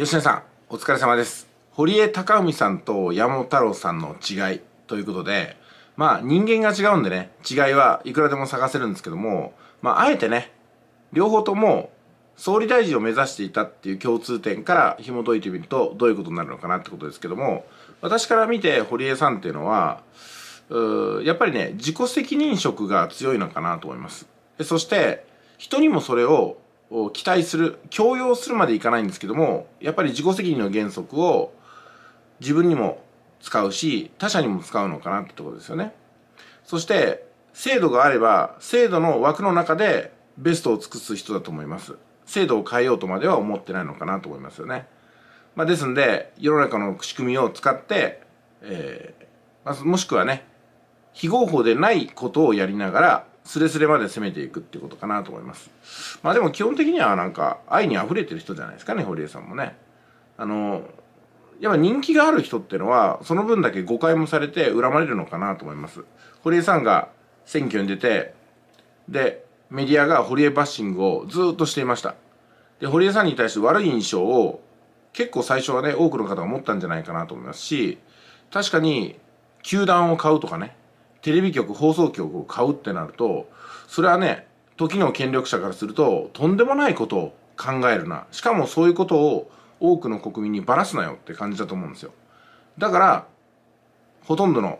吉野さんお疲れ様です堀江貴文さんと山本太郎さんの違いということでまあ人間が違うんでね違いはいくらでも探せるんですけどもまああえてね両方とも総理大臣を目指していたっていう共通点から紐解いてみるとどういうことになるのかなってことですけども私から見て堀江さんっていうのはうやっぱりね自己責任色が強いのかなと思いますそして人にもそれをを期待する強要するまでいかないんですけどもやっぱり自己責任の原則を自分にも使うし他者にも使うのかなってとこですよねそして制度があれば制度の枠の中でベストを尽くす人だと思います制度を変えようとまでは思ってないのかなと思いますよね、まあ、ですんで世の中の仕組みを使って、えーまず、もしくはね非合法でないことをやりながらすれすれまで攻めていくってことかなと思います。まあでも基本的にはなんか愛に溢れてる人じゃないですかね、堀江さんもね。あの、やっぱ人気がある人ってのは、その分だけ誤解もされて恨まれるのかなと思います。堀江さんが選挙に出て、で、メディアが堀江バッシングをずっとしていました。で、堀江さんに対して悪い印象を結構最初はね、多くの方が持ったんじゃないかなと思いますし、確かに球団を買うとかね、テレビ局放送局を買うってなるとそれはね時の権力者からするととんでもないことを考えるなしかもそういうことを多くの国民にばらすなよって感じだと思うんですよだからほとんどの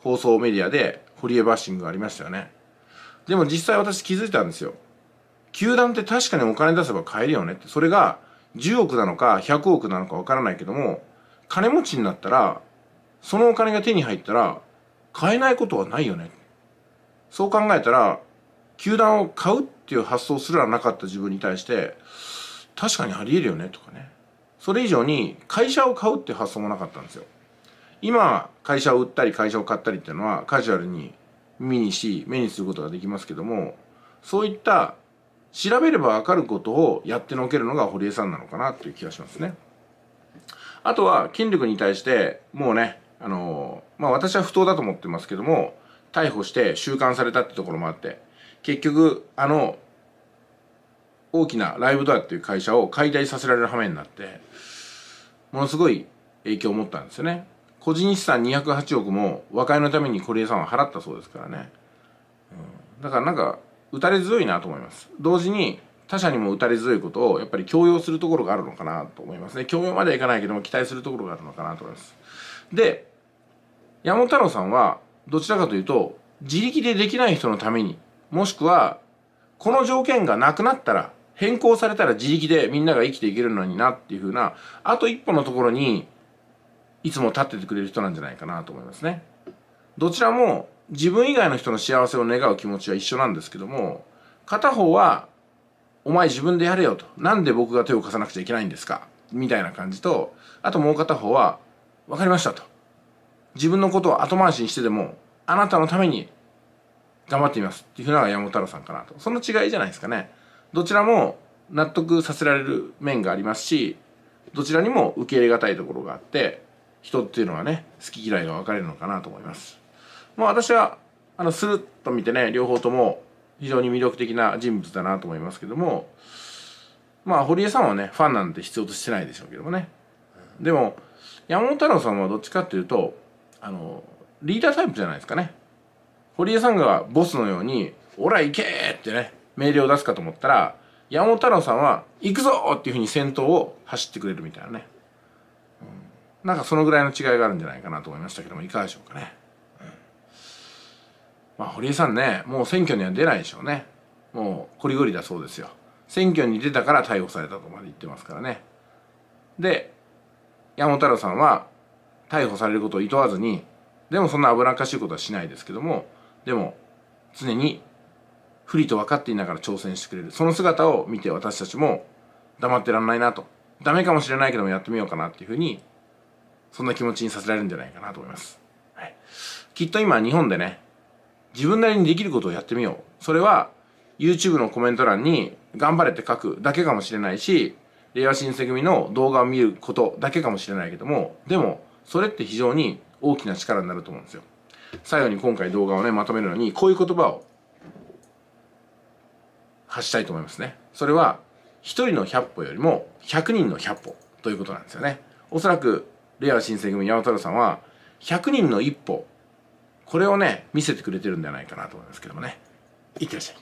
放送メディアで堀江バッシングがありましたよねでも実際私気づいたんですよ球団って確かにお金出せば買えるよねってそれが10億なのか100億なのかわからないけども金持ちになったらそのお金が手に入ったら買えないことはないよねそう考えたら球団を買うっていう発想すらなかった自分に対して確かにあり得るよねとかねそれ以上に会社を買うっていう発想もなかったんですよ今会社を売ったり会社を買ったりっていうのはカジュアルに見にし目にすることができますけどもそういった調べれば分かることをやってのけるのが堀江さんなのかなという気がしますね。あとは筋力に対してもうねあのまあ、私は不当だと思ってますけども逮捕して収監されたってところもあって結局あの大きなライブドアっていう会社を解体させられる羽目になってものすごい影響を持ったんですよね個人資産208億も和解のために堀江さんは払ったそうですからね、うん、だからなんか打たれ強いなと思います同時に他者にも打たれ強いことをやっぱり強要するところがあるのかなと思いますね強要まではいかないけども期待するところがあるのかなと思いますで山本太郎さんはどちらかというと自力でできない人のためにもしくはこの条件がなくなったら変更されたら自力でみんなが生きていけるのになっていうふうなあと一歩のところにいつも立っててくれる人なんじゃないかなと思いますね。どちらも自分以外の人の幸せを願う気持ちは一緒なんですけども片方は「お前自分でやれよ」と「なんで僕が手を貸さなくちゃいけないんですか」みたいな感じとあともう片方は「わかりました」と自分のことを後回しにしてでもあなたのために頑張ってみますっていうのが山本太郎さんかなとその違いじゃないですかねどちらも納得させられる面がありますしどちらにも受け入れ難いところがあって人っていうのはね好き嫌いが分かれるのかなと思いますまあ私はあのスルッと見てね両方とも非常に魅力的な人物だなと思いますけどもまあ堀江さんはねファンなんて必要としてないでしょうけどもねでも山本太郎さんはどっちかっていうとあのリーダータイプじゃないですかね堀江さんがボスのように「おら行け!」ってね命令を出すかと思ったら山本太郎さんは「行くぞ!」っていうふうに先頭を走ってくれるみたいなね、なんかそのぐらいの違いがあるんじゃないかなと思いましたけどもいかがでしょうかね、うん、まあ堀江さんねもう選挙には出ないでしょうねもうこりごりだそうですよ選挙に出たから逮捕されたとまで言ってますからねで山本太郎さんは逮捕されることを厭わずにでもそんな危なっかしいことはしないですけどもでも常に不利と分かっていながら挑戦してくれるその姿を見て私たちも黙ってらんないなとダメかもしれないけどもやってみようかなっていうふうにそんな気持ちにさせられるんじゃないかなと思います、はい、きっと今日本でね自分なりにできることをやってみようそれは YouTube のコメント欄に頑張れって書くだけかもしれないし、令和新選組の動画を見ることだけかもしれないけども、でも、それって非常に大きな力になると思うんですよ最後に今回動画をねまとめるのにこういう言葉を発したいと思いますねそれは1人の100歩よりも100人の100歩ということなんですよねおそらくレア新選組八幡太郎さんは100人の一歩これをね見せてくれてるんじゃないかなと思いますけどもねいってらっしゃい